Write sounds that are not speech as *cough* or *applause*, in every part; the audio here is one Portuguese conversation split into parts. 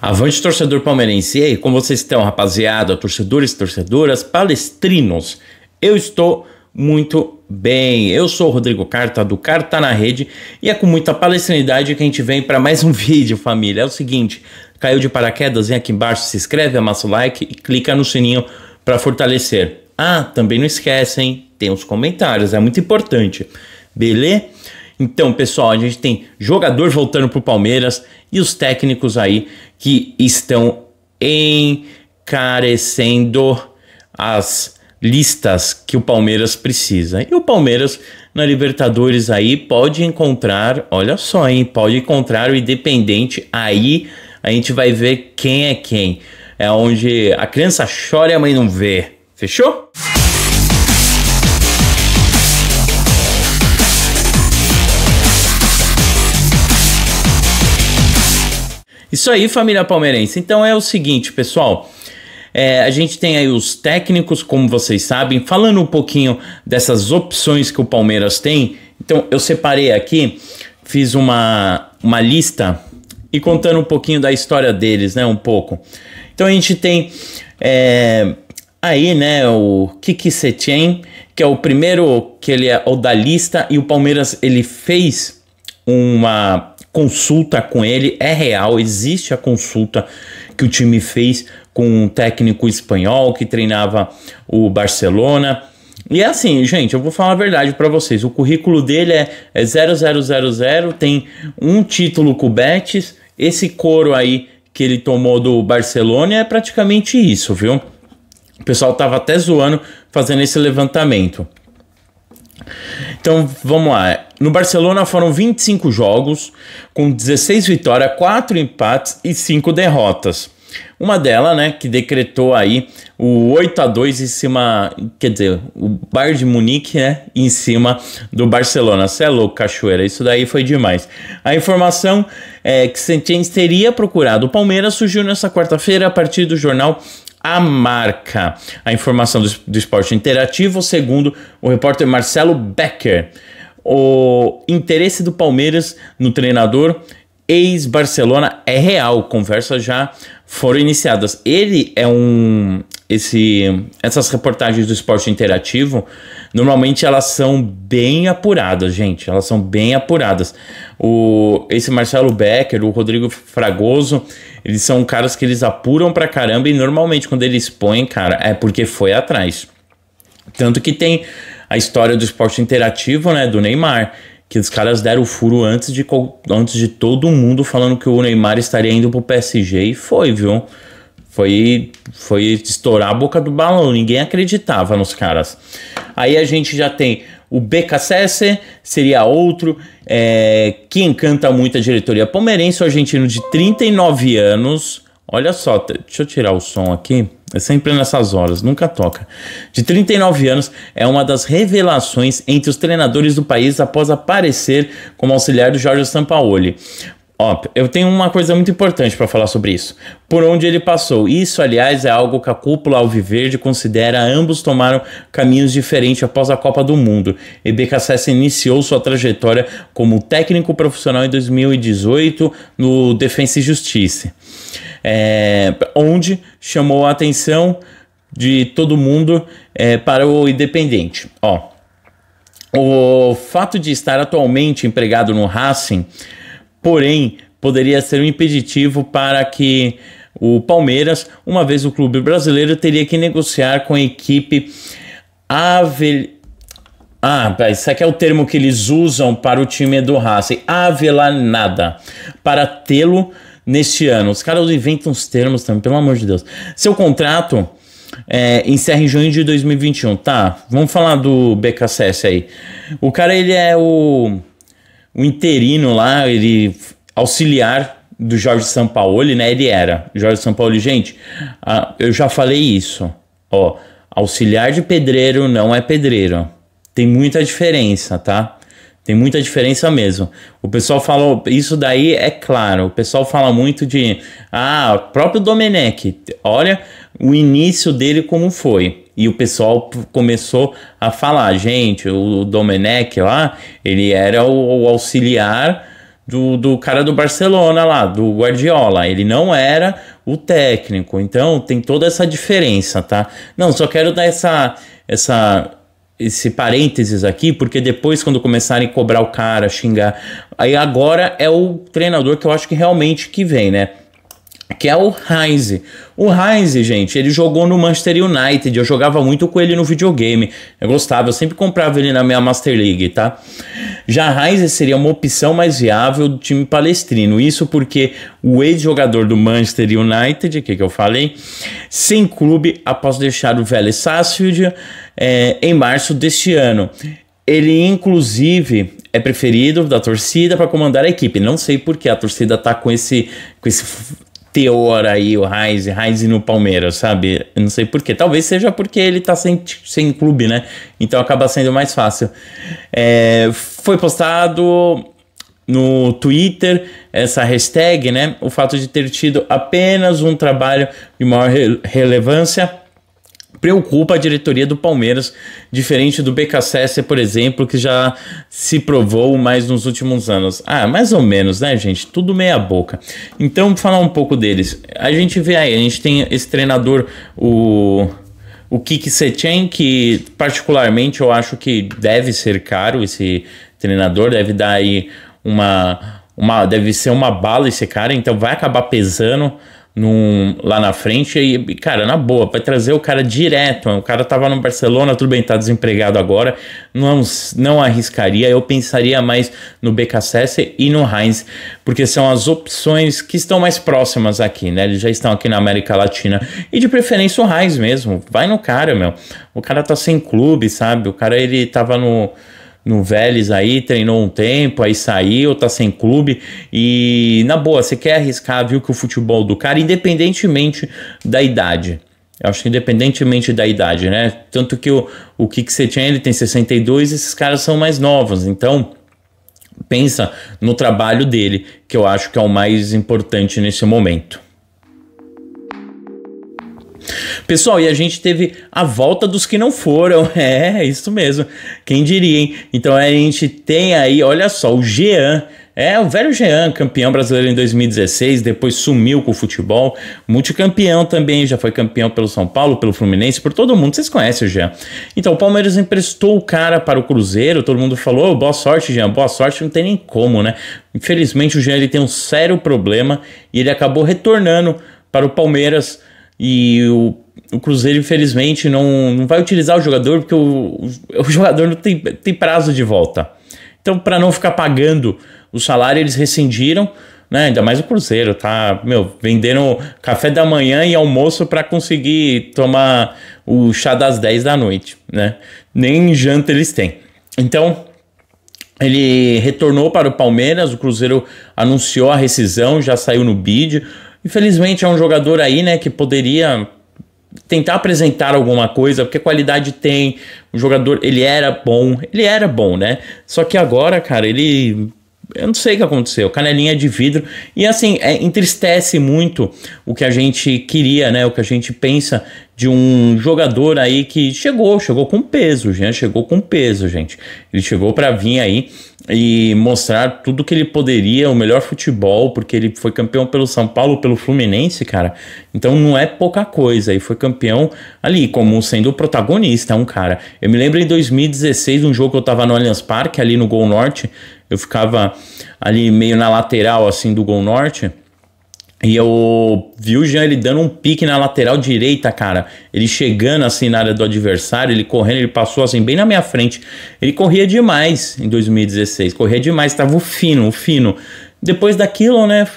Avante, torcedor palmeirense. E aí, como vocês estão, rapaziada, torcedores e torcedoras, palestrinos? Eu estou muito bem. Eu sou o Rodrigo Carta, do Carta na Rede, e é com muita palestrinidade que a gente vem para mais um *laughs* vídeo, família. É o seguinte, caiu de paraquedas, vem aqui embaixo, se inscreve, amassa o like e clica no sininho para fortalecer. Ah, também não esquecem, tem os comentários, é muito importante. Beleza? Então, pessoal, a gente tem jogador voltando para o Palmeiras e os técnicos aí que estão encarecendo as listas que o Palmeiras precisa. E o Palmeiras na Libertadores aí pode encontrar, olha só, hein, pode encontrar o Independente aí, a gente vai ver quem é quem. É onde a criança chora e a mãe não vê. Fechou? Isso aí, família palmeirense. Então é o seguinte, pessoal. É, a gente tem aí os técnicos, como vocês sabem, falando um pouquinho dessas opções que o Palmeiras tem. Então eu separei aqui, fiz uma, uma lista e contando um pouquinho da história deles, né? Um pouco. Então a gente tem é, aí, né? O Kiki Setien, que é o primeiro que ele é o da lista e o Palmeiras ele fez uma consulta com ele é real, existe a consulta que o time fez com um técnico espanhol que treinava o Barcelona. E é assim, gente, eu vou falar a verdade para vocês. O currículo dele é, é 0000, tem um título com o Betis. Esse coro aí que ele tomou do Barcelona é praticamente isso, viu? O pessoal tava até zoando fazendo esse levantamento. Então vamos lá. No Barcelona foram 25 jogos, com 16 vitórias, 4 empates e 5 derrotas. Uma delas, né, que decretou aí o 8 a 2 em cima, quer dizer, o Bayern de Munique, né, em cima do Barcelona. Você é louco, Cachoeira, isso daí foi demais. A informação é que Sanchez teria procurado o Palmeiras surgiu nessa quarta-feira a partir do jornal a marca. A informação do, do esporte interativo, segundo o repórter Marcelo Becker. O interesse do Palmeiras no treinador ex-Barcelona é real. Conversas já foram iniciadas. Ele é um esse, essas reportagens do esporte interativo, normalmente elas são bem apuradas, gente. Elas são bem apuradas. O, esse Marcelo Becker, o Rodrigo Fragoso, eles são caras que eles apuram pra caramba e normalmente quando eles põem, cara, é porque foi atrás. Tanto que tem a história do esporte interativo, né, do Neymar, que os caras deram o furo antes de, antes de todo mundo falando que o Neymar estaria indo pro PSG e foi, viu? Foi, foi estourar a boca do balão, ninguém acreditava nos caras. Aí a gente já tem o BKSS, seria outro, é, que encanta muito a diretoria palmeirense, o argentino de 39 anos. Olha só, deixa eu tirar o som aqui. É sempre nessas horas, nunca toca. De 39 anos, é uma das revelações entre os treinadores do país após aparecer como auxiliar do Jorge Sampaoli. Ó, eu tenho uma coisa muito importante para falar sobre isso. Por onde ele passou. Isso, aliás, é algo que a cúpula alviverde considera. Ambos tomaram caminhos diferentes após a Copa do Mundo. E BKSS iniciou sua trajetória como técnico profissional em 2018 no Defensa e Justiça, é, onde chamou a atenção de todo mundo é, para o Independente. Ó, o fato de estar atualmente empregado no Racing porém poderia ser um impeditivo para que o Palmeiras, uma vez o clube brasileiro, teria que negociar com a equipe Avel... Ah, esse aqui é o termo que eles usam para o time do Racing, Avelanada, para tê-lo neste ano. Os caras inventam os termos também, pelo amor de Deus. Seu contrato é, encerra em junho de 2021, tá? Vamos falar do BKSS aí. O cara, ele é o o interino lá, ele auxiliar do Jorge Sampaoli, né? Ele era. Jorge Sampaoli, gente, ah, eu já falei isso. Ó, auxiliar de pedreiro não é pedreiro. Tem muita diferença, tá? Tem muita diferença mesmo. O pessoal falou isso daí é claro. O pessoal fala muito de, ah, próprio Domenech. Olha o início dele como foi e o pessoal começou a falar, gente, o Domenech lá, ele era o, o auxiliar do, do cara do Barcelona lá, do Guardiola. Ele não era o técnico. Então tem toda essa diferença, tá? Não, só quero dar essa essa esse parênteses aqui, porque depois, quando começarem a cobrar o cara, xingar, aí agora é o treinador que eu acho que realmente que vem, né? que é o Heinze. O Heinze, gente, ele jogou no Manchester United. Eu jogava muito com ele no videogame. Eu gostava, eu sempre comprava ele na minha Master League, tá? Já Heinze seria uma opção mais viável do time palestrino. Isso porque o ex-jogador do Manchester United, que, que eu falei, sem clube após deixar o Vélez Sarsfield é, em março deste ano. Ele, inclusive, é preferido da torcida para comandar a equipe. Não sei porque a torcida tá com esse, com esse Teora aí, o Heise, Heise no Palmeiras, sabe? Eu não sei porquê. Talvez seja porque ele tá sem, tipo, sem clube, né? Então acaba sendo mais fácil. É, foi postado no Twitter essa hashtag, né? O fato de ter tido apenas um trabalho de maior re relevância preocupa a diretoria do Palmeiras, diferente do BKSS, por exemplo, que já se provou mais nos últimos anos. Ah, mais ou menos, né, gente? Tudo meia boca. Então, falar um pouco deles. A gente vê aí, a gente tem esse treinador, o o Kiki Setien, que particularmente eu acho que deve ser caro esse treinador, deve dar aí uma uma deve ser uma bala esse cara, então vai acabar pesando num, lá na frente. E, cara, na boa, vai trazer o cara direto. O cara tava no Barcelona, tudo bem, tá desempregado agora. Não, é não arriscaria. Eu pensaria mais no BKSS e no Heinz, porque são as opções que estão mais próximas aqui, né? Eles já estão aqui na América Latina. E de preferência o Heinz mesmo. Vai no cara, meu. O cara tá sem clube, sabe? O cara ele tava no no Vélez aí, treinou um tempo, aí saiu, tá sem clube. E na boa, você quer arriscar, viu que o futebol do cara, independentemente da idade. Eu acho que independentemente da idade, né? Tanto que o, o você tinha ele tem 62, esses caras são mais novos. Então, pensa no trabalho dele, que eu acho que é o mais importante nesse momento. Pessoal, e a gente teve a volta dos que não foram. *laughs* É, isso mesmo. Quem diria, hein? Então a gente tem aí, olha só, o Jean. É, o velho Jean, campeão brasileiro em 2016, depois sumiu com o futebol, multicampeão também, já foi campeão pelo São Paulo, pelo Fluminense, por todo mundo, vocês conhecem o Jean. Então o Palmeiras emprestou o cara para o Cruzeiro, todo mundo falou, oh, boa sorte Jean, boa sorte, não tem nem como, né? Infelizmente o Jean ele tem um sério problema e ele acabou retornando para o Palmeiras e o o Cruzeiro, infelizmente, não, não vai utilizar o jogador porque o, o, o *laughs* jogador não tem, tem prazo de volta. Então, para não ficar pagando o salário, eles rescindiram, né? Ainda mais o Cruzeiro, tá? Meu, vendendo café da manhã e almoço para conseguir tomar o chá das 10 da noite, né? Nem janta eles têm. Então, ele retornou para o Palmeiras, o Cruzeiro anunciou a rescisão, já saiu no bid. Infelizmente é um jogador aí, né, que poderia tentar apresentar alguma coisa, porque qualidade tem, o jogador, ele era bom, ele era bom, né? Só que agora, cara, ele eu não sei o que aconteceu, canelinha de vidro. E assim, é, entristece muito o que a gente queria, né? O que a gente pensa de um jogador aí que chegou, chegou com peso, gente, né? chegou com peso, gente. Ele chegou para vir aí e mostrar tudo que ele poderia, o melhor futebol, porque ele foi campeão pelo São Paulo, pelo Fluminense, cara. Então não é pouca coisa. E foi campeão ali, como sendo o protagonista, um cara. Eu me lembro em 2016, um jogo que eu tava no Allianz Parque, ali no Gol Norte, eu ficava ali meio na lateral, assim, do Gol Norte. E eu vi o Jean ele dando um pique na lateral direita, cara. Ele chegando assim na área do adversário, ele correndo, ele passou assim bem na minha frente. Ele corria demais em 2016, corria demais, tava o fino, o fino. Depois daquilo, né,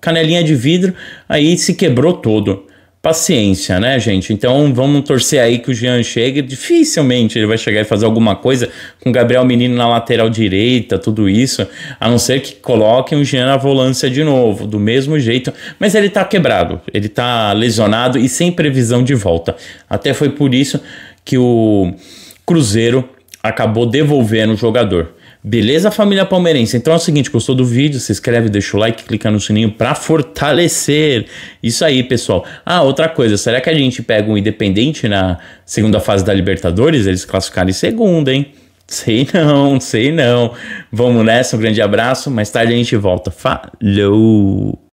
canelinha de vidro, aí se quebrou todo paciência, né, gente? Então vamos torcer aí que o Jean chegue. Dificilmente ele vai chegar e fazer alguma coisa com o Gabriel Menino na lateral direita, tudo isso, a não ser que coloquem o Jean na volância de novo, do mesmo jeito. Mas ele tá quebrado, ele tá lesionado e sem previsão de volta. Até foi por isso que o Cruzeiro acabou devolvendo o jogador. Beleza, família palmeirense? Então é o seguinte, gostou do vídeo? Se inscreve, deixa o like, clica no sininho para fortalecer. Isso aí, pessoal. Ah, outra coisa, será que a gente pega um Independente na segunda fase da Libertadores? Eles classificaram em segunda, hein? Sei não, sei não. Vamos nessa, um grande abraço. Mais tarde a gente volta. Falou!